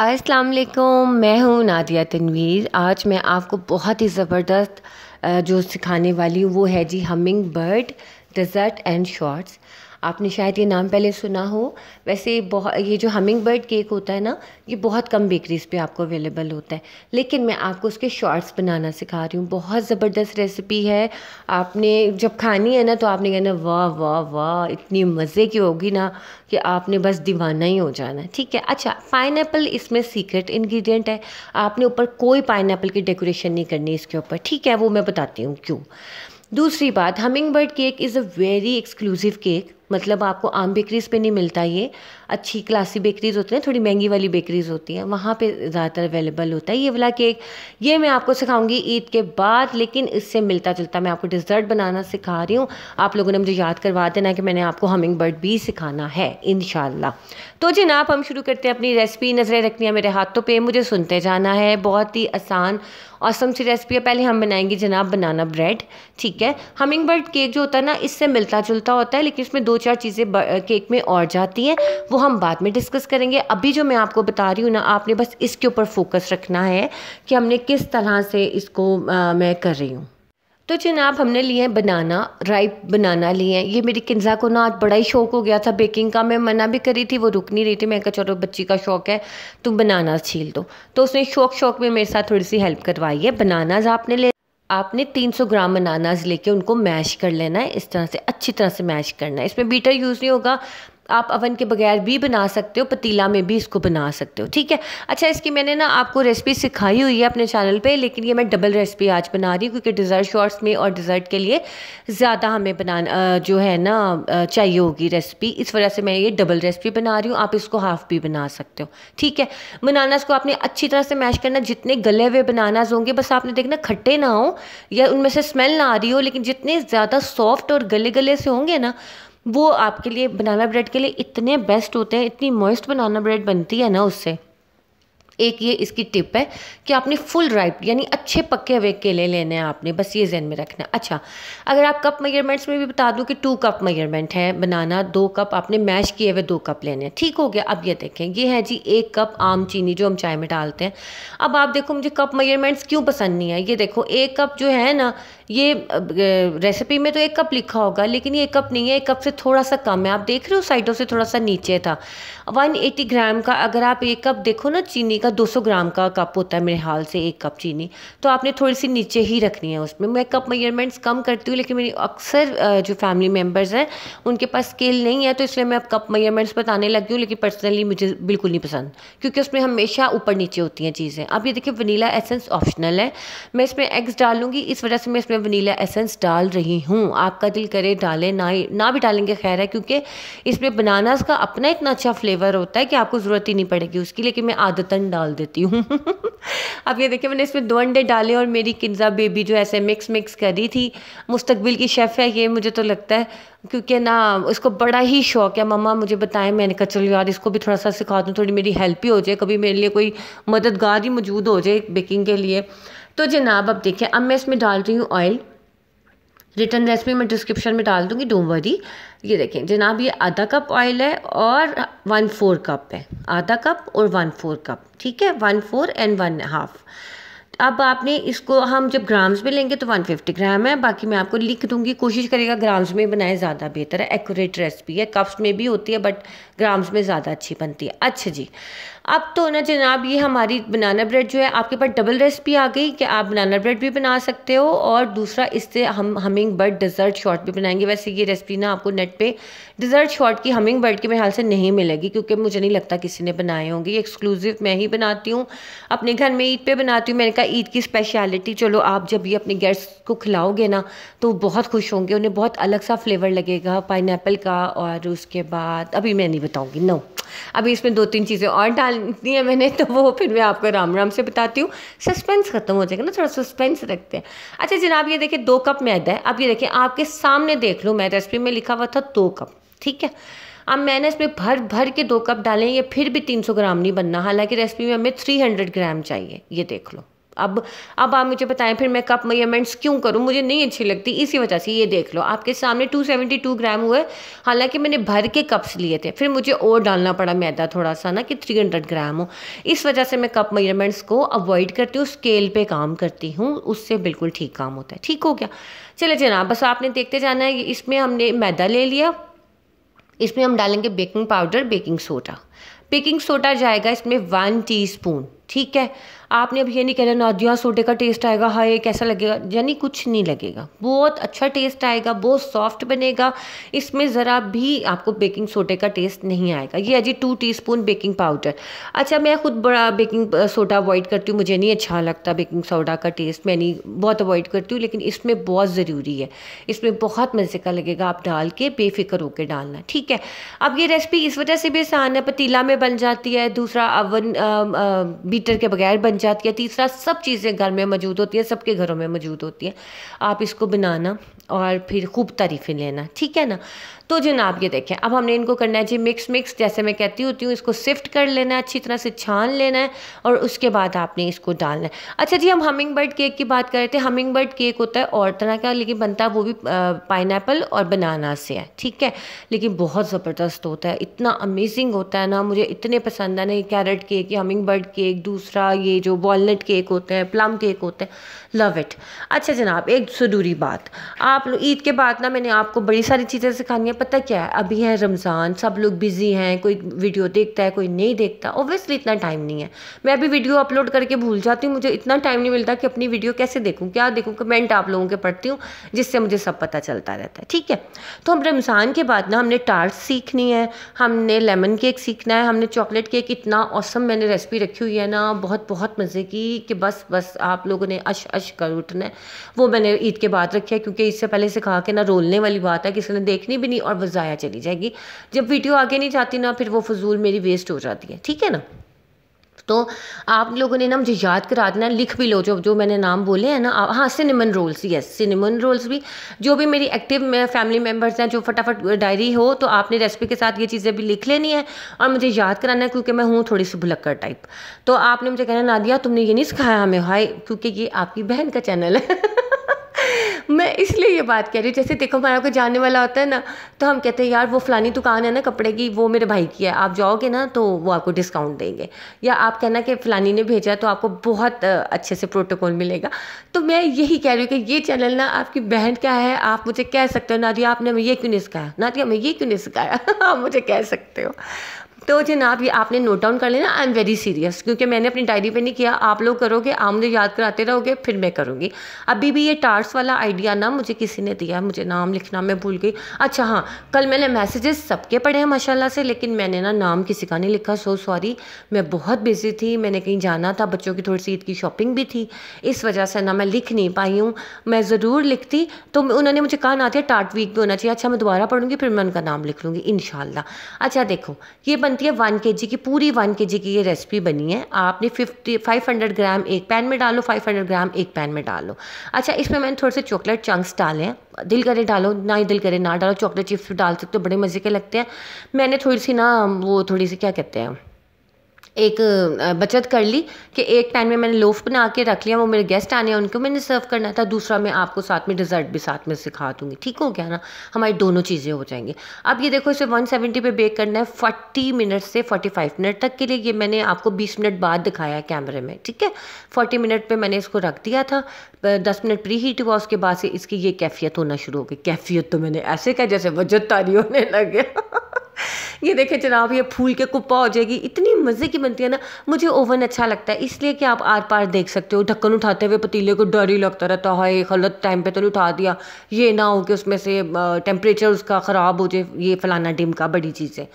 वालेकुम मैं हूँ नादिया तनवीर आज मैं आपको बहुत ही ज़बरदस्त जो सिखाने वाली हूँ वो है जी hummingbird dessert and shorts आपने शायद ये नाम पहले सुना हो वैसे बहुत ये जो हमिंग बर्ड केक होता है ना ये बहुत कम बेकरीज़ पे आपको अवेलेबल होता है लेकिन मैं आपको उसके शॉर्ट्स बनाना सिखा रही हूँ बहुत ज़बरदस्त रेसिपी है आपने जब खानी है ना तो आपने कहना वाह वाह वाह इतनी मज़े की होगी ना कि आपने बस दीवाना ही हो जाना ठीक है अच्छा पाइन इसमें सीक्रेट इन्ग्रीडियंट है आपने ऊपर कोई पाइन की डेकोरेशन नहीं करनी इसके ऊपर ठीक है वो मैं बताती हूँ क्यों दूसरी बात hummingbird cake is a very exclusive cake मतलब आपको आम बेकरीज़ पे नहीं मिलता ये अच्छी क्लासी बेकरीज़ होती हैं थोड़ी महंगी वाली बेकरीज़ होती हैं वहाँ पे ज़्यादातर अवेलेबल होता है ये वाला केक ये मैं आपको सिखाऊंगी ईद के बाद लेकिन इससे मिलता जुलता मैं आपको डिज़र्ट बनाना सिखा रही हूँ आप लोगों ने मुझे याद करवा देना कि मैंने आपको हमिंग बर्ड भी सिखाना है इन तो जनाब हम शुरू करते हैं अपनी रेसिपी नज़रें रखनी है मेरे हाथों पर मुझे सुनते जाना है बहुत ही आसान औसम सी रेसिपी है पहले हम बनाएंगे जनाब बनाना ब्रेड ठीक है हमिंग बर्ड केक जो होता है ना इससे मिलता जुलता होता है लेकिन इसमें दो चार चीज़ें केक में और जाती हैं वो हम बाद में डिस्कस करेंगे अभी जो मैं आपको बता रही हूँ ना आपने बस इसके ऊपर फोकस रखना है कि हमने किस तरह से इसको आ, मैं कर रही हूँ तो जनाब हमने लिए हैं बनाना राइप बनाना लिए हैं ये मेरी किन्जा को ना आज बड़ा ही शौक हो गया था बेकिंग का मैं मना भी करी थी वो रुक नहीं रही थी मैं कहा चलो बच्ची का शौक है तुम बनाना छील दो तो उसने शौक शौक में मेरे साथ थोड़ी सी हेल्प करवाई है बनानाज आपने ले आपने 300 ग्राम बनानाज लेके उनको मैश कर लेना है इस तरह से अच्छी तरह से मैश करना है इसमें बीटर यूज़ नहीं होगा आप अवन के बगैर भी बना सकते हो पतीला में भी इसको बना सकते हो ठीक है अच्छा इसकी मैंने ना आपको रेसिपी सिखाई हुई है अपने चैनल पे लेकिन ये मैं डबल रेसिपी आज बना रही हूँ क्योंकि डिज़र्ट शॉर्ट्स में और डिज़र्ट के लिए ज़्यादा हमें बनाना जो है ना चाहिए होगी रेसिपी इस वजह से मैं ये डबल रेसिपी बना रही हूँ आप इसको हाफ भी बना सकते हो ठीक है बनानास को आपने अच्छी तरह से मैश करना जितने गले हुए बनानास होंगे बस आपने देखना खट्टे ना हो या उनमें से स्मेल ना आ रही हो लेकिन जितने ज़्यादा सॉफ्ट और गले गले से होंगे ना वो आपके लिए बनाना ब्रेड के लिए इतने बेस्ट होते हैं इतनी मॉइस्ट बनाना ब्रेड बनती है ना उससे एक ये इसकी टिप है कि आपने फुल राइप यानी अच्छे पके हुए केले लेने हैं आपने बस ये जहन में रखना अच्छा अगर आप कप मेजरमेंट्स में भी बता दूं कि टू कप मेजरमेंट है बनाना दो कप आपने मैश किए हुए दो कप लेने हैं ठीक हो गया अब ये देखें ये है जी एक कप आम चीनी जो हम चाय में डालते हैं अब आप देखो मुझे कप मेजरमेंट्स क्यों पसंद नहीं है ये देखो एक कप जो है ना ये रेसिपी में तो एक कप लिखा होगा लेकिन ये एक कप नहीं है एक कप से थोड़ा सा कम है आप देख रहे हो साइडों से थोड़ा सा नीचे था 180 ग्राम का अगर आप एक कप देखो ना चीनी का 200 ग्राम का कप होता है मेरे हाल से एक कप चीनी तो आपने थोड़ी सी नीचे ही रखनी है उसमें मैं कप मेजरमेंट्स कम करती हूँ लेकिन मेरी अक्सर जो फैमिली मेम्बर्स हैं उनके पास स्केल नहीं है तो इसलिए मैं अब कप मेजरमेंट्स बताने लगी हूँ लेकिन पर्सनली मुझे बिल्कुल नहीं पसंद क्योंकि उसमें हमेशा ऊपर नीचे होती हैं चीज़ें अब ये देखिए वनीला एसेंस ऑप्शनल है मैं इसमें एग्स डालूंगी इस वजह से मैं इसमें मैं वनीला एसेंस डाल रही हूँ आपका दिल करे डालें ना ही ना भी डालेंगे खैर है क्योंकि इसमें बनानास का अपना इतना अच्छा फ्लेवर होता है कि आपको ज़रूरत ही नहीं पड़ेगी उसकी लेकिन मैं आदतन डाल देती हूँ अब ये देखिए मैंने इसमें दो अंडे डाले और मेरी किन्जा बेबी जो ऐसे मिक्स मिक्स करी थी मुस्तबिल की शेफ़ है ये मुझे तो लगता है क्योंकि ना उसको बड़ा ही शौक है मम्मा मुझे बताएं मैंने कहा चलो यार इसको भी थोड़ा सा सिखा दूँ थोड़ी मेरी हेल्प ही हो जाए कभी मेरे लिए कोई मददगार ही मौजूद हो जाए बेकिंग के लिए तो जनाब अब देखें अब मैं इसमें डाल रही हूँ ऑयल रिटर्न रेसिपी मैं डिस्क्रिप्शन में डाल दूँगी डोंट वरी ये देखें जनाब ये आधा कप ऑयल है और वन फोर कप है आधा कप और वन फोर कप ठीक है one four and one half अब आपने इसको हम जब ग्राम्स में लेंगे तो 150 ग्राम है बाकी मैं आपको लिख दूंगी कोशिश करेगा ग्राम्स में बनाए ज़्यादा बेहतर है एक्यूरेट रेसिपी है कप्स में भी होती है बट ग्राम्स में ज़्यादा अच्छी बनती है अच्छा जी अब तो ना जनाब ये हमारी बनाना ब्रेड जो है आपके पास डबल रेसिपी आ गई कि आप बनाना ब्रेड भी बना सकते हो और दूसरा इससे हम हमिंग बर्ड डिज़र्ट शॉर्ट भी बनाएंगे वैसे ये रेसिपी ना आपको नेट पे डिज़र्ट शॉर्ट की हमिंग बर्ड की मेरे हाल से नहीं मिलेगी क्योंकि मुझे नहीं लगता किसी ने बनाए होंगे एक्सक्लूसिव मैं ही बनाती हूँ अपने घर में ईद पर बनाती हूँ मैंने कहा ईद की स्पेशलिटी चलो आप जब ये अपने गेस्ट को खिलाओगे ना तो बहुत खुश होंगे उन्हें बहुत अलग सा फ्लेवर लगेगा पाइन का और उसके बाद अभी मैं नहीं बताऊँगी नो अभी इसमें दो तीन चीज़ें और डाल दी है मैंने तो वो फिर मैं आपको राम राम से बताती हूँ सस्पेंस ख़त्म हो जाएगा ना थोड़ा सस्पेंस रखते हैं अच्छा जनाब ये देखिए दो कप मैदा है अब ये देखिए आपके सामने देख लो मैं रेसिपी में लिखा हुआ था दो कप ठीक है अब मैंने इसमें भर भर के दो कप डाले ये फिर भी 300 ग्राम नहीं बनना हालांकि रेसिपी में हमें 300 ग्राम चाहिए ये देख लो अब अब आप मुझे बताएं फिर मैं कप मेजरमेंट्स क्यों करूँ मुझे नहीं अच्छी लगती इसी वजह से ये देख लो आपके सामने 272 ग्राम हुए हालांकि मैंने भर के कप्स लिए थे फिर मुझे और डालना पड़ा मैदा थोड़ा सा ना कि 300 ग्राम हो इस वजह से मैं कप मेजरमेंट्स को अवॉइड करती हूँ स्केल पर काम करती हूँ उससे बिल्कुल ठीक काम होता है ठीक हो गया चले जनाब बस आपने देखते जाना है इसमें हमने मैदा ले लिया इसमें हम डालेंगे baking powder baking soda baking soda जाएगा इसमें वन टी ठीक है आपने अब ये नहीं कहना नादिया सोडे का टेस्ट आएगा हाँ ये कैसा लगेगा यानी कुछ नहीं लगेगा बहुत अच्छा टेस्ट आएगा बहुत सॉफ्ट बनेगा इसमें ज़रा भी आपको बेकिंग सोडे का टेस्ट नहीं आएगा ये अजी टू टी बेकिंग पाउडर अच्छा मैं खुद बड़ा बेकिंग सोडा अवॉइड करती हूँ मुझे नहीं अच्छा लगता बेकिंग सोडा का टेस्ट मैं नहीं बहुत अवॉइड करती हूँ लेकिन इसमें बहुत ज़रूरी है इसमें बहुत मज़े का लगेगा आप डाल के बेफिक्र होकर डालना ठीक है अब ये रेसिपी इस वजह से भी आसान है पतीला में बन जाती है दूसरा अवन बीटर के बगैर बन जाती है तीसरा सब चीज़ें घर में मौजूद होती हैं सबके घरों में मौजूद होती हैं आप इसको बनाना और फिर खूब तारीफ़ें लेना ठीक है ना तो जनाब ये देखें अब हमने इनको करना है जी मिक्स मिक्स जैसे मैं कहती होती हूँ इसको सिफ्ट कर लेना है अच्छी तरह से छान लेना है और उसके बाद आपने इसको डालना है अच्छा जी हम हमिंग बर्ड केक की बात कर रहे थे हमिंग बर्ड केक होता है और तरह का लेकिन बनता है वो भी पाइन और बनाना से है ठीक है लेकिन बहुत ज़बरदस्त होता है इतना अमेजिंग होता है ना मुझे इतने पसंद है ना ये कैरेट केक या हमिंग बर्ड केक दूसरा ये जो वॉलट केक होता है प्लम केक होता है लव इट अच्छा जनाब एक ज़रूरी बात आप ईद के बाद ना मैंने आपको बड़ी सारी चीज़ें सिखानी है पता क्या है अभी है रमज़ान सब लोग बिज़ी हैं कोई वीडियो देखता है कोई नहीं देखता ओबियसली इतना टाइम नहीं है मैं अभी वीडियो अपलोड करके भूल जाती हूँ मुझे इतना टाइम नहीं मिलता कि अपनी वीडियो कैसे देखूँ क्या देखूँ कमेंट आप लोगों के पढ़ती हूँ जिससे मुझे सब पता चलता रहता है ठीक है तो हम रमज़ान के बाद ना हमने टार्ट सीखनी है हमने लेमन केक सीखना है हमने चॉकलेट केक इतना औसम मैंने रेसिपी रखी हुई है ना बहुत बहुत मज़े की कि बस बस आप लोगों ने अश अश कर उठना है वो मैंने ईद के बाद रखी है क्योंकि इससे पहले सिखा के ना रोलने वाली बात है किसी ने देखनी भी नहीं और वो ज़ाया चली जाएगी जब वीडियो आगे नहीं जाती ना फिर वो फजूल मेरी वेस्ट हो जाती है ठीक है ना तो आप लोगों ने ना मुझे याद करा देना लिख भी लो जो जो मैंने नाम बोले हैं ना हाँ cinnamon rolls yes cinnamon rolls भी जो भी मेरी एक्टिव फैमिली मेम्बर्स हैं जो फटाफट डायरी हो तो आपने रेसिपी के साथ ये चीज़ें भी लिख लेनी है और मुझे याद कराना है क्योंकि मैं हूँ थोड़ी सी भुलक्कर टाइप तो आपने मुझे कहना ना दिया तुमने ये नहीं सिखाया हमें हाई क्योंकि ये आपकी बहन का चैनल है मैं इसलिए ये बात कह रही हूँ जैसे देखो हमारा को जाने वाला होता है ना तो हम कहते हैं यार वो फलानी दुकान है ना कपड़े की वो मेरे भाई की है आप जाओगे ना तो वो आपको डिस्काउंट देंगे या आप कहना कि फलानी ने भेजा तो आपको बहुत अच्छे से प्रोटोकॉल मिलेगा तो मैं यही कह रही हूँ कि ये चैनल ना आपकी बहन का है आप मुझे कह सकते हो ना नादिया आपने हमें ये क्यों नहीं सिखाया ना नादिया हमें ये क्यों नहीं सिखाया आप मुझे कह सकते हो तो जनाब ये आपने नोट डाउन कर लेना आई एम वेरी सीरियस क्योंकि मैंने अपनी डायरी पे नहीं किया आप लोग करोगे आप मुझे याद कराते रहोगे फिर मैं करूँगी अभी भी ये टार्स वाला आइडिया ना मुझे किसी ने दिया मुझे नाम लिखना मैं भूल गई अच्छा हाँ कल मैंने मैसेजेस सबके पढ़े हैं माशाला से लेकिन मैंने ना नाम किसी का नहीं लिखा सो सॉरी मैं बहुत बिजी थी मैंने कहीं जाना था बच्चों की थोड़ी सी ईद की शॉपिंग भी थी इस वजह से ना मैं लिख नहीं पाई हूँ मैं ज़रूर लिखती तो उन्होंने मुझे कहा ना थे टार्ट वीक भी होना चाहिए अच्छा मैं दोबारा पढ़ूँगी फिर मैं उनका नाम लिख लूँगी इन अच्छा देखो ये बनती है वन के की पूरी वन के की ये रेसिपी बनी है आपने फिफ्टी फाइव हंड्रेड ग्राम एक पैन में डालो फाइव हंड्रेड ग्राम एक पैन में डालो अच्छा इसमें मैंने थोड़े से चॉकलेट चंक्स डाले हैं दिल करे डालो ना ही दिल करे ना डालो चॉकलेट चिप्स भी डाल सकते हो बड़े मज़े के लगते हैं मैंने थोड़ी सी ना वो थोड़ी सी क्या कहते हैं एक बचत कर ली कि एक टाइम में मैंने लोफ बना के रख लिया वो मेरे गेस्ट आने हैं उनको मैंने सर्व करना था दूसरा मैं आपको साथ में डिज़र्ट भी साथ में सिखा दूँगी ठीक हो गया ना हमारी दोनों चीज़ें हो जाएंगी अब ये देखो इसे 170 पे बेक करना है 40 मिनट से 45 मिनट तक के लिए ये मैंने आपको 20 मिनट बाद दिखाया है कैमरे में ठीक है फोर्टी मिनट पर मैंने इसको रख दिया था दस मिनट प्री हीट हुआ उसके बाद से इसकी ये कैफियत होना शुरू हो गई कैफियत तो मैंने ऐसे कहा जैसे वजत तारी होने लगे ये देखें जनाब ये फूल के कुप्पा हो जाएगी इतनी मज़े की बनती है ना मुझे ओवन अच्छा लगता है इसलिए कि आप आर पार देख सकते हो ढक्कन उठाते हुए पतीले को डर ही लगता रहता है गलत टाइम पे तो उठा दिया ये ना हो कि उसमें से टेम्परेचर उसका ख़राब हो जाए ये फलाना डिम का बड़ी चीज़ है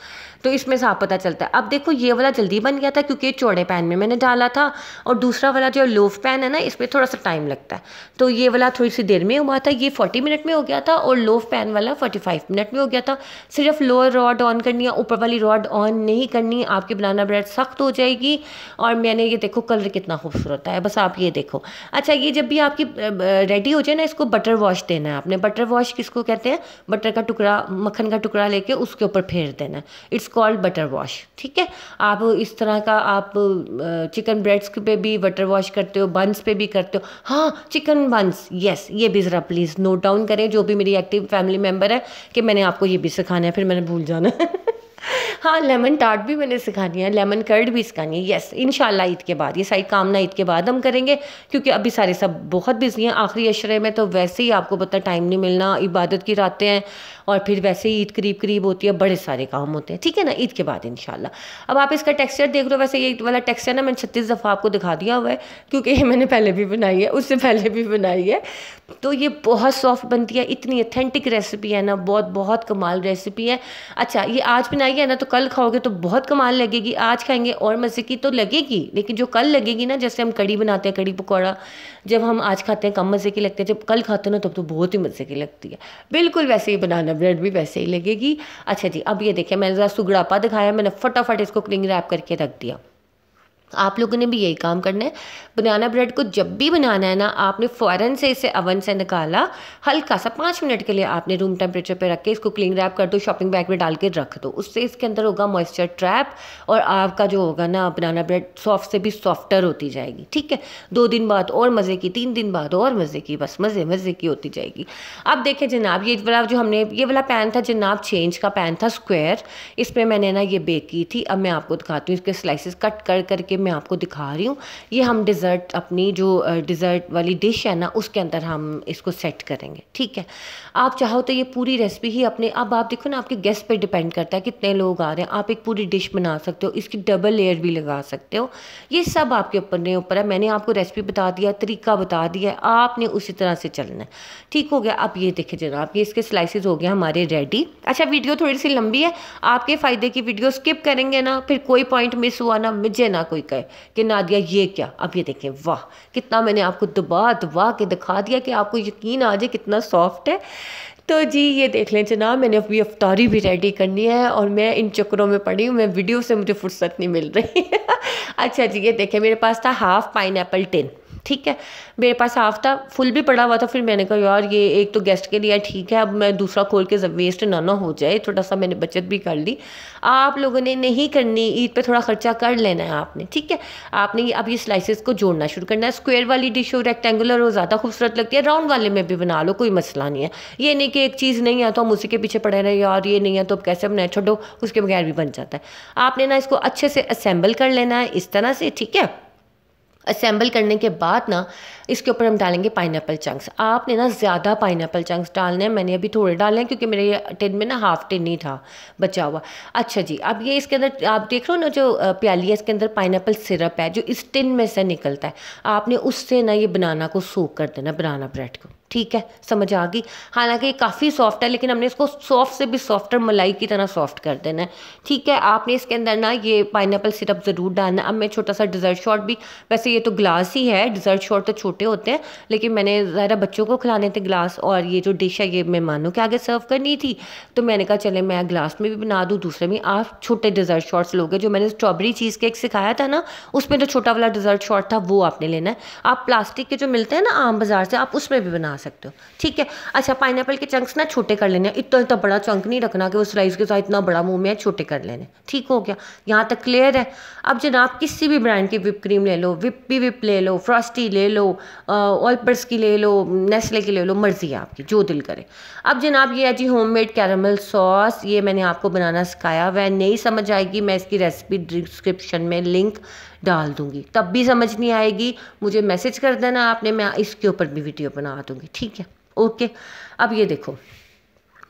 तो इसमें से आप पता चलता है अब देखो ये वाला जल्दी बन गया था क्योंकि चौड़े पैन में मैंने डाला था और दूसरा वाला जो लोफ पैन है ना इसमें थोड़ा सा टाइम लगता है तो ये वाला थोड़ी सी देर में हुआ था ये फोर्टी मिनट में हो गया था और लोफ पैन वाला फोर्टी फाइव मिनट में हो गया था सिर्फ लोअर रॉड ऑन करनी ऊपर वाली रॉड ऑन नहीं करनी आपकी बनाना ब्रेड सख्त हो जाएगी और मैंने ये देखो कलर कितना खूबसूरत है बस आप ये देखो अच्छा ये जब भी आपकी रेडी हो जाए ना इसको बटर वॉश देना है आपने बटर वॉश किसको कहते हैं बटर का टुकड़ा मक्खन का टुकड़ा लेके उसके ऊपर फेर देना है इट्स कॉल्ड बटर वॉश ठीक है आप इस तरह का आप चिकन ब्रेड्स पे भी बटर वॉश करते हो बंस पे भी करते हो हाँ चिकन बंस यस ये भी ज़रा प्लीज़ नोट डाउन करें जो भी मेरी एक्टिव फैमिली मेम्बर है कि मैंने आपको ये भी सिखाना है फिर मैंने भूल जाना है हाँ लेमन टार्ट भी मैंने सिखानी है लेमन कर्ड भी सिखानी है यस इन ईद के बाद ये सारी कामना ईद के बाद हम करेंगे क्योंकि अभी सारे सब बहुत बिजी हैं आखिरी अशरे में तो वैसे ही आपको पता टाइम नहीं मिलना इबादत की रातें हैं और फिर वैसे ही ईद करीब करीब होती है बड़े सारे काम होते हैं ठीक है ना ईद के बाद इन अब आप इसका टेक्स्चर देख लो वैसे ये वाला टेक्स्चर ना मैंने छत्तीस दफ़ा आपको दिखा दिया हुआ है क्योंकि ये मैंने पहले भी बनाई है उससे पहले भी बनाई है तो ये बहुत सॉफ्ट बनती है इतनी अथेंटिक रेसिपी है ना बहुत बहुत कमाल रेसिपी है अच्छा ये आज बनाई खाएंगे ना तो कल खाओगे तो बहुत कमाल लगेगी आज खाएंगे और मज़े की तो लगेगी लेकिन जो कल लगेगी ना जैसे हम कड़ी बनाते हैं कड़ी पकौड़ा जब हम आज खाते हैं कम मज़े की लगती है जब कल खाते हैं ना तब तो बहुत ही मज़े की लगती है बिल्कुल वैसे ही बनाना ब्रेड भी वैसे ही लगेगी अच्छा जी अब ये देखिए मैंने ज़रा सुगड़ापा दिखाया मैंने फटाफट इसको क्लिंग रैप करके रख दिया आप लोगों ने भी यही काम करना है बनाना ब्रेड को जब भी बनाना है ना आपने फ़ौरन से इसे अवन से निकाला हल्का सा पाँच मिनट के लिए आपने रूम टेम्परेचर पे रख के इसको क्लीन रैप कर दो शॉपिंग बैग में डाल के रख दो उससे इसके अंदर होगा मॉइस्चर ट्रैप और आपका जो होगा ना बनाना ब्रेड सॉफ्ट से भी सॉफ्टर होती जाएगी ठीक है दो दिन बाद और मज़े की तीन दिन बाद और मज़े की बस मज़े मज़े की होती जाएगी अब देखें जनाब ये वाला जो हमने ये वाला पैन था जनाब चेंज का पैन था स्क्वेयर इस पर मैंने ना ये बेक की थी अब मैं आपको दिखाती हूँ इसके स्लाइसिस कट कर करके मैं आपको दिखा रही हूँ ये हम डिज़र्ट अपनी जो डिज़र्ट वाली डिश है ना उसके अंदर हम इसको सेट करेंगे ठीक है आप चाहो तो ये पूरी रेसिपी ही अपने अब आप देखो ना आपके गेस्ट पे डिपेंड करता है कितने लोग आ रहे हैं आप एक पूरी डिश बना सकते हो इसकी डबल लेयर भी लगा सकते हो ये सब आपके ऊपर ने ऊपर है मैंने आपको रेसिपी बता दिया तरीका बता दिया है आपने उसी तरह से चलना है ठीक हो गया अब ये देखे जनाब ये इसके स्लाइसिस हो गए हमारे रेडी अच्छा वीडियो थोड़ी सी लंबी है आपके फ़ायदे की वीडियो स्किप करेंगे ना फिर कोई पॉइंट मिस हुआ ना मुझे ना कोई गए कि नादिया ये क्या अब ये देखें वाह कितना मैंने आपको दबा दबा के दिखा दिया कि आपको यकीन आ जाए कितना सॉफ्ट है तो जी ये देख लें जनाब मैंने अभी अफ्तारी भी रेडी करनी है और मैं इन चक्करों में पड़ी हूँ मैं वीडियो से मुझे फुर्सत नहीं मिल रही अच्छा जी ये देखें मेरे पास था हाफ़ पाइन टिन ठीक है मेरे पास हाफ था फुल भी पड़ा हुआ था फिर मैंने कहा यार ये एक तो गेस्ट के लिए ठीक है अब मैं दूसरा खोल के वेस्ट ना ना हो जाए थोड़ा सा मैंने बचत भी कर ली आप लोगों ने नहीं करनी ईद पे थोड़ा खर्चा कर लेना है आपने ठीक है आपने अब ये स्लाइसिस को जोड़ना शुरू करना है स्क्वेयर वाली डिश हो रेक्टेंगुलर हो ज़्यादा खूबसूरत लगती है राउंड वाले में भी बना लो कोई मसला नहीं है ये नहीं कि एक चीज़ नहीं है तो हम उसी के पीछे पड़े रहे यार ये नहीं है तो अब कैसे बनाए छोड़ो उसके बगैर भी बन जाता है आपने ना इसको अच्छे से असेंबल कर लेना है इस तरह से ठीक है असेंबल करने के बाद ना इसके ऊपर हम डालेंगे पाइन चंक्स आपने ना ज़्यादा पाइन चंक्स डालने हैं मैंने अभी थोड़े डाले हैं क्योंकि मेरे टिन में ना हाफ टिन ही था बचा हुआ अच्छा जी अब ये इसके अंदर आप देख रहे हो ना जो प्याली है इसके अंदर पाइन सिरप है जो इस टिन में से निकलता है आपने उससे ना ये बनाना को सूख कर देना बनाना ब्रेड को ठीक है समझ आ गई हालांकि ये काफ़ी सॉफ्ट है लेकिन हमने इसको सॉफ्ट से भी सॉफ्टर मलाई की तरह सॉफ्ट कर देना है ठीक है आपने इसके अंदर ना ये पाइन सिरप ज़रूर डालना है अब मैं छोटा सा डिज़र्ट शॉट भी वैसे ये तो ग्लास ही है डिज़र्ट शॉट तो छोटे होते हैं लेकिन मैंने ज़रा बच्चों को खिलाने थे ग्लास और ये जो डिश है ये मेहमानों के आगे सर्व करनी थी तो मैंने कहा चले मैं ग्लास में भी बना दूँ दूसरे में आप छोटे डिज़र्ट शॉट्स लोगे जो मैंने स्ट्रॉबेरी चीज़ केक सिखाया था ना उसमें जो तो छोटा वाला डिज़र्ट शॉट था वो आपने लेना है आप प्लास्टिक के जो मिलते हैं ना आम बाज़ार से आप उसमें भी बना सकते हो ठीक है अच्छा पाइन के चंक्स ना छोटे कर लेने इतना इतना तो बड़ा चंक नहीं रखना कि उस स्लाइस के साथ इतना बड़ा मुँह में है छोटे कर लेने ठीक हो गया यहाँ तक क्लियर है अब जनाब किसी भी ब्रांड की विप क्रीम ले लो विप भी विप ले लो फ्रॉस्टी ले लो ऑल्पर्स की ले लो नेस्ले की ले लो मर्जी है आपकी जो दिल करे अब जनाब ये है जी होम मेड सॉस ये मैंने आपको बनाना सिखाया वह नहीं समझ आएगी मैं इसकी रेसिपी डिस्क्रिप्शन में लिंक डाल दूंगी तब भी समझ नहीं आएगी मुझे मैसेज कर देना आपने मैं इसके ऊपर भी वीडियो बना दूंगी ठीक है ओके अब ये देखो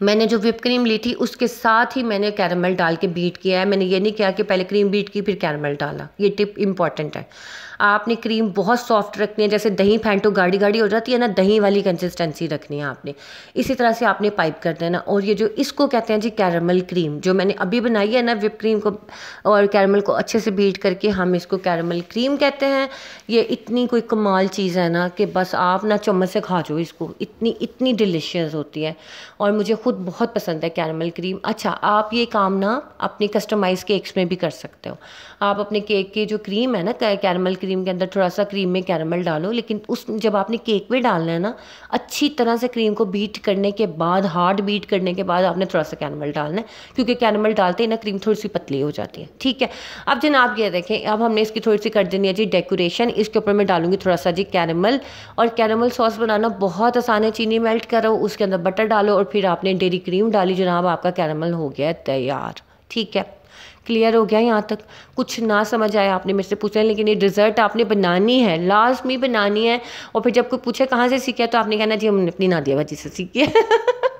मैंने जो विप क्रीम ली थी उसके साथ ही मैंने कैरमल डाल के बीट किया है मैंने ये नहीं किया कि पहले क्रीम बीट की फिर कैरमल डाला ये टिप इम्पॉर्टेंट है आपने क्रीम बहुत सॉफ्ट रखनी है जैसे दही फेंटो गाढ़ी गाढ़ी हो जाती है ना दही वाली कंसिस्टेंसी रखनी है आपने इसी तरह से आपने पाइप कर देना और ये जो इसको कहते हैं जी कैरमल क्रीम जो मैंने अभी बनाई है ना विप क्रीम को और कैरमल को अच्छे से बीट करके हम इसको कैरमल क्रीम कहते हैं ये इतनी कोई कमाल चीज़ है ना कि बस आप ना चम्मच से खा जाओ इसको इतनी इतनी डिलिशियस होती है और मुझे खुद बहुत पसंद है कैरमल क्रीम अच्छा आप ये काम ना अपने कस्टमाइज केक्स में भी कर सकते हो आप अपने केक की के जो क्रीम है ना कैरमल क्रीम क्रीम के अंदर थोड़ा सा क्रीम में कैरमल डालो लेकिन उस जब आपने केक में डालना है ना अच्छी तरह से क्रीम को बीट करने के बाद हार्ड बीट करने के बाद आपने थोड़ा सा कैरमल डालना है क्योंकि कैरमल डालते ही ना क्रीम थोड़ी सी पतली हो जाती है ठीक है अब जनाब ये देखें अब हमने इसकी थोड़ी सी कर देनी है जी डेकोरेशन इसके ऊपर मैं डालूंगी थोड़ा सा जी कैरमल और कैरमल सॉस बनाना बहुत आसान है चीनी मेल्ट करो उसके अंदर बटर डालो और फिर आपने डेरी क्रीम डाली जनाब आपका कैरमल हो गया तैयार ठीक है क्लियर हो गया यहाँ तक कुछ ना समझ आया आपने मेरे से पूछा लेकिन ये डिज़र्ट आपने बनानी है लास्ट में बनानी है और फिर जब कोई पूछे कहाँ से सीखा तो आपने कहना जी हमने अपनी नादिया भाजी से सीखी है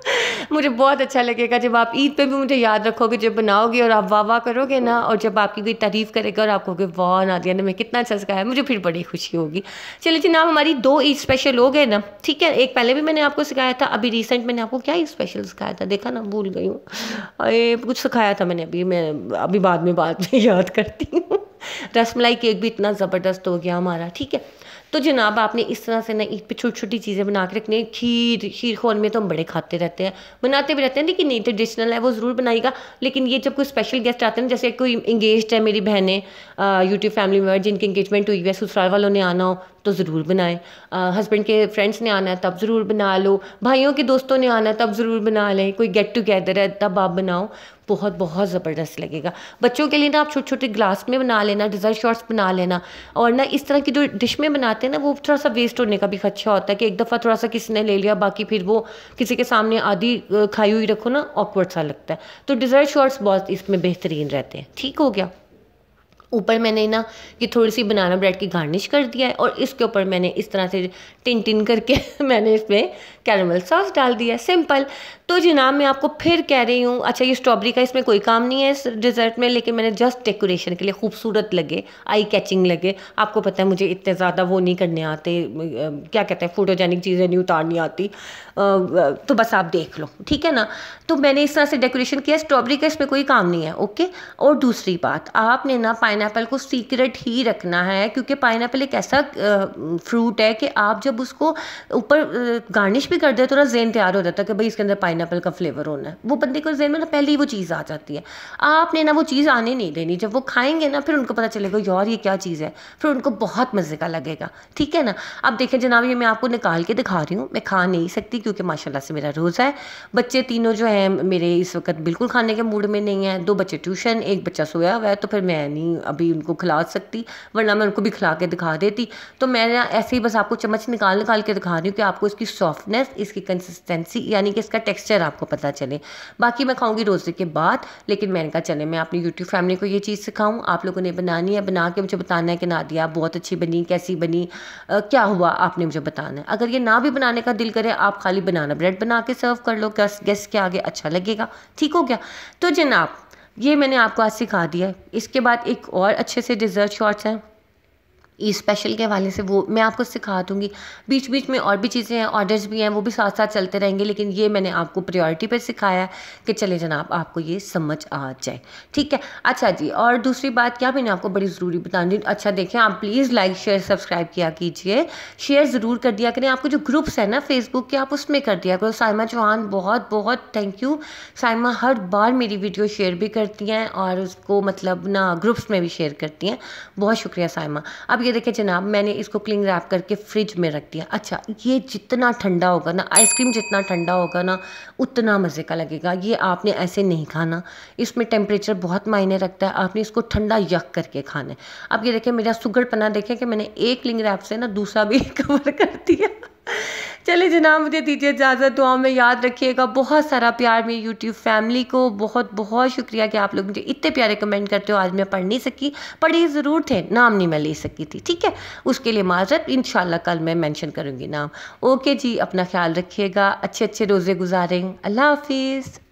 मुझे बहुत अच्छा लगेगा जब आप ईद पे भी मुझे याद रखोगे जब बनाओगे और आप वाह वाह करोगे ना और जब आपकी कोई तारीफ़ करेगा और आप कहोगे वाह नादिया ने मैं कितना अच्छा सिखाया मुझे फिर बड़ी खुशी होगी चलिए जनाब हमारी दो ईद स्पेशल हो गए ना ठीक है एक पहले भी मैंने आपको सिखाया था अभी रिसेंट मैंने आपको क्या ईद स्पेशल सिखाया था देखा ना भूल गई हूँ कुछ सिखाया था मैंने अभी मैं अभी बाद में बाद में याद करती हूँ रसमलाई केक भी इतना ज़बरदस्त हो गया हमारा ठीक है तो जनाब आपने इस तरह से ना ईद छोटी छोटी चीज़ें बना के रखनी है खीर खीर खोल में तो हम बड़े खाते रहते हैं बनाते भी रहते हैं लेकिन नहीं ट्रेडिशनल है वो ज़रूर बनाएगा लेकिन ये जब कोई स्पेशल गेस्ट आते हैं जैसे कोई इंगेज है मेरी बहनें यूट्यूब फैमिली में जिनकी इंगेजमेंट हुई है ससुराल वालों ने आना हो तो ज़रूर बनाएं हस्बैंड के फ्रेंड्स ने आना है तब ज़रूर बना लो भाइयों के दोस्तों ने आना है तब ज़रूर बना लें कोई गेट टुगेदर है तब आप बनाओ बहुत बहुत ज़बरदस्त लगेगा बच्चों के लिए ना आप छोटे छोटे ग्लास में बना लेना डिज़र्ट शॉर्ट्स बना लेना और ना इस तरह की जो डिश में बनाते हैं ना वो थोड़ा सा वेस्ट होने का भी खदशा होता है कि एक दफ़ा थोड़ा सा किसी ने ले लिया बाकी फिर वो किसी के सामने आधी खाई हुई रखो ना ऑकवर्ड सा लगता है तो डिज़र्ट शॉर्ट्स बहुत इसमें बेहतरीन रहते हैं ठीक हो गया ऊपर मैंने ना ये थोड़ी सी बनाना ब्रेड की गार्निश कर दिया है और इसके ऊपर मैंने इस तरह से टिन टिन करके मैंने इसमें कैरमल सॉस डाल दिया सिंपल तो जनाब मैं आपको फिर कह रही हूँ अच्छा ये स्ट्रॉबेरी का इसमें कोई काम नहीं है इस डिज़र्ट में लेकिन मैंने जस्ट डेकोरेशन के लिए खूबसूरत लगे आई कैचिंग लगे आपको पता है मुझे इतने ज़्यादा वो नहीं करने आते क्या कहते हैं फोटोजेनिक चीज़ें नहीं उतारनी आती तो बस आप देख लो ठीक है ना तो मैंने इस तरह से डेकोरेशन किया स्ट्रॉबेरी का इसमें कोई काम नहीं है ओके और दूसरी बात आपने ना पाइन को सीक्रेट ही रखना है क्योंकि पाइन एक ऐसा फ्रूट है कि आप जब उसको ऊपर गार्निश भी कर दे थोड़ा जेन तैयार हो जाता है कि भाई इसके अंदर पाइन का फ्लेवर होना है वो बंदे को जेन में ना पहले ही वो चीज़ आ जाती है आपने ना वो चीज़ आने नहीं देनी जब वो खाएंगे ना फिर उनको पता चलेगा यार ये क्या चीज़ है फिर उनको बहुत मज़े का लगेगा ठीक है ना अब देखें जनाब ये मैं आपको निकाल के दिखा रही हूँ मैं खा नहीं सकती क्योंकि माशाला से मेरा रोज़ा है बच्चे तीनों जो हैं मेरे इस वक्त बिल्कुल खाने के मूड में नहीं है दो बच्चे ट्यूशन एक बच्चा सोया हुआ है तो फिर मैं नहीं अभी उनको खिला सकती वरना मैं उनको भी खिला के दिखा देती तो मैं ऐसे ही बस आपको चम्मच निकाल निकाल के दिखा रही हूँ कि आपको इसकी सॉफ्टनेस है इसकी कंसिस्टेंसी यानी कि इसका टेक्सचर आपको पता चले बाकी मैं खाऊंगी रोज़े के बाद लेकिन मैंने कहा चले मैं अपनी यूट्यूब फैमिली को ये चीज़ सिखाऊँ आप लोगों ने बनानी है बना के मुझे बताना है कि ना दिया बहुत अच्छी बनी कैसी बनी आ, क्या हुआ आपने मुझे बताना है अगर ये ना भी बनाने का दिल करे आप खाली बनाना ब्रेड बना के सर्व कर लो गैस गेस्ट के आगे अच्छा लगेगा ठीक हो गया तो जनाब ये मैंने आपको आज सिखा दिया है इसके बाद एक और अच्छे से डिज़र्ट शॉर्ट्स हैं स्पेशल e के हवाले से वो मैं आपको सिखा दूँगी बीच बीच में और भी चीज़ें हैं ऑर्डर्स भी हैं वो भी साथ साथ चलते रहेंगे लेकिन ये मैंने आपको प्रायोरिटी पर सिखाया कि चले जनाब आपको ये समझ आ जाए ठीक है अच्छा जी और दूसरी बात क्या मैंने आपको बड़ी ज़रूरी बता दी अच्छा देखें आप प्लीज़ लाइक शेयर सब्सक्राइब किया कीजिए शेयर ज़रूर कर दिया करें आपको जो ग्रुप्स हैं ना फेसबुक के आप उसमें कर दिया करो साइमा चौहान बहुत बहुत थैंक यू साइमा हर बार मेरी वीडियो शेयर भी करती हैं और उसको मतलब ना ग्रुप्स में भी शेयर करती हैं बहुत शुक्रिया साइमा अब अब ये देखें जनाब मैंने इसको क्लिंग रैप करके फ्रिज में रख दिया अच्छा ये जितना ठंडा होगा ना आइसक्रीम जितना ठंडा होगा ना उतना मज़े का लगेगा ये आपने ऐसे नहीं खाना इसमें टेम्परेचर बहुत मायने रखता है आपने इसको ठंडा यक करके खाना है अब ये देखें मेरा सुगड़पना देखें कि मैंने एक क्लिंग रैप से ना दूसरा भी कवर कर दिया चलिए जनाब मुझे दीजिए इजाज़त दुआ में याद रखिएगा बहुत सारा प्यार मेरी यूट्यूब फैमिली को बहुत बहुत शुक्रिया कि आप लोग मुझे इतने प्यारे कमेंट करते हो आज मैं पढ़ नहीं सकी पढ़ी ज़रूर थे नाम नहीं मैं ले सकी थी ठीक है उसके लिए माजरत इन कल मैं मैंशन करूँगी नाम ओके जी अपना ख्याल रखिएगा अच्छे अच्छे रोज़े गुजारें अल्लाह हाफिज़